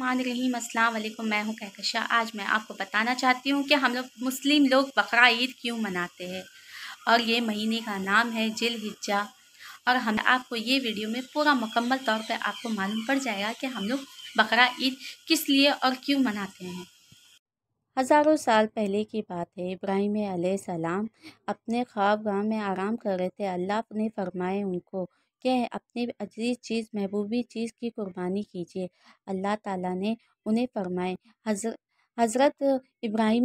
वालेकुम मैं हूं कहकशा आज मैं आपको बताना चाहती हूं कि हम लोग मुस्लिम लोग बकरा ईद क्यों मनाते हैं और ये महीने का नाम है जिल हिज्जा और हम आपको ये वीडियो में पूरा मुकम्मल तौर पे आपको मालूम पड़ जाएगा कि हम लोग बकरा ईद किस लिए और क्यों मनाते हैं हज़ारों साल पहले की बात है इब्राहिम आसमाम अपने ख्वाब गाँव में आराम कर रहे थे अल्लाह ने फरमाए उनको कि अपनी अजीज़ चीज़ महबूबी चीज़ की कुर्बानी कीजिए अल्लाह ताला ने उन्हें फ़रमाए हज़र हज़रत इब्राहिम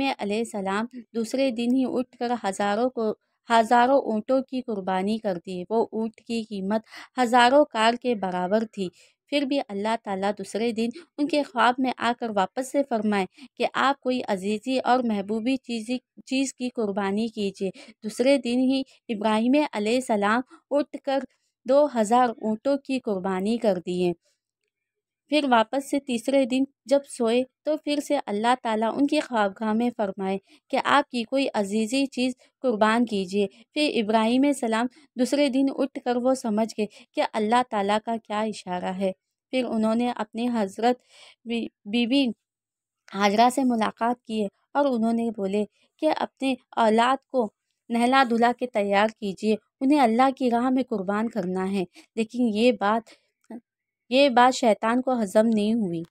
सलाम दूसरे दिन ही उठ कर हज़ारों को हज़ारों ऊँटों की कुर्बानी कर दी वो ऊँट की कीमत हज़ारों कार के बराबर थी फिर भी अल्लाह ताला दूसरे दिन उनके ख्वाब में आकर वापस से फरमाए कि आप कोई अजीज़ी और महबूबी चीज़ी चीज़ की कुर्बानी कीजिए दूसरे दिन ही इब्राहिम सलाम उठ कर दो हज़ार ऊँटों की कुर्बानी कर दिए फिर वापस से तीसरे दिन जब सोए तो फिर से अल्लाह ताला उनकी ख्वाबगाह में फरमाए कि आपकी कोई अजीज़ी चीज़ कुर्बान कीजिए फिर इब्राहिम सलाम दूसरे दिन उठकर वो समझ गए कि अल्लाह ताला का क्या इशारा है फिर उन्होंने अपने हज़रत बी, बीबी हाजरा से मुलाकात की और उन्होंने बोले कि अपने औलाद को नहला धुला के तैयार कीजिए उन्हें अल्लाह की राह में कुर्बान करना है लेकिन ये बात ये बात शैतान को हजम नहीं हुई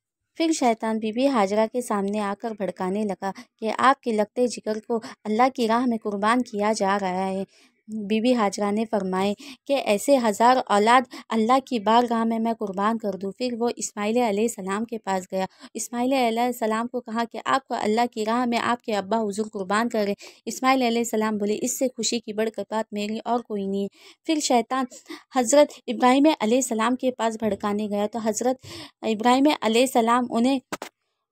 फिर शैतान बीबी हाजरा के सामने आकर भड़काने लगा कि आपके लगते जिगर को अल्लाह की राह में कुर्बान किया जा रहा है बीबी हाजरा ने फरमाए कि ऐसे हज़ार औलाद अल्लाह की बारगाह में मैं कुर्बान कर दूँ फिर वो इसमाइल सलाम के पास गया इस्माइल सलाम को कहा कि आपको अल्लाह की राह में आपके अब्बा हुजूर कुर्बान करें इस्माईल सलाम बोले इससे खुशी की बढ़कर बात मेरी और कोई नहीं है फिर शैतान हज़रत इब्राहिम सलाम के पास भड़काने गया तो हज़रत इब्राहिम सलाम उन्हें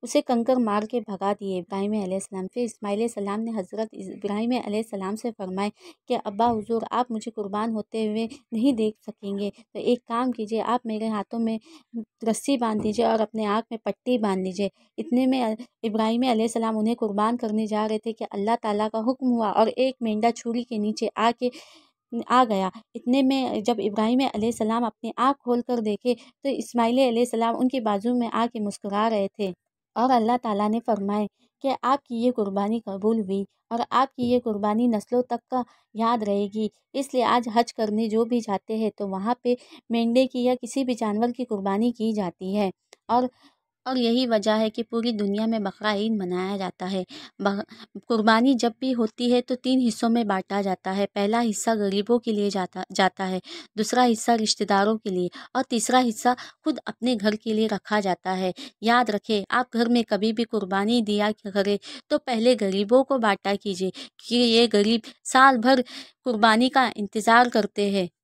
उसे कंकर मार के भगा दिए इब्राहिम सलाम फिर इसमाइल सलाम ने हज़रत इब्राहिम सलाम से फरमाए कि अब्बा हुजूर आप मुझे कुर्बान होते हुए नहीं देख सकेंगे तो एक काम कीजिए आप मेरे हाथों में रस्सी बांध दीजिए और अपने आँख में पट्टी बांध लीजिए इतने में इब्राहिम सलाम उन्हें कुर्बान करने जा रहे थे कि अल्लाह ताली का हुक्म हुआ और एक मेंढा छुरी के नीचे आके आ गया इतने में जब इब्राहिम सलाम अपनी आँख खोल कर देखे तो इसमाइल सलाम उनके बाजू में आके मुस्कुरा रहे थे और अल्लाह ताला ने फरमाए कि आपकी ये कुर्बानी कबूल हुई और आपकी ये कुर्बानी नस्लों तक का याद रहेगी इसलिए आज हज करने जो भी जाते हैं तो वहाँ पे मेंढे की या किसी भी जानवर की कुर्बानी की जाती है और और यही वजह है कि पूरी दुनिया में बकर मनाया जाता है क़ुर्बानी जब भी होती है तो तीन हिस्सों में बाँटा जाता है पहला हिस्सा गरीबों के लिए जाता जाता है दूसरा हिस्सा रिश्तेदारों के लिए और तीसरा हिस्सा खुद अपने घर के लिए रखा जाता है याद रखें आप घर में कभी भी कुर्बानी दिया करें तो पहले गरीबों को बांटा कीजिए कि ये गरीब साल भर कुर्बानी का इंतज़ार करते हैं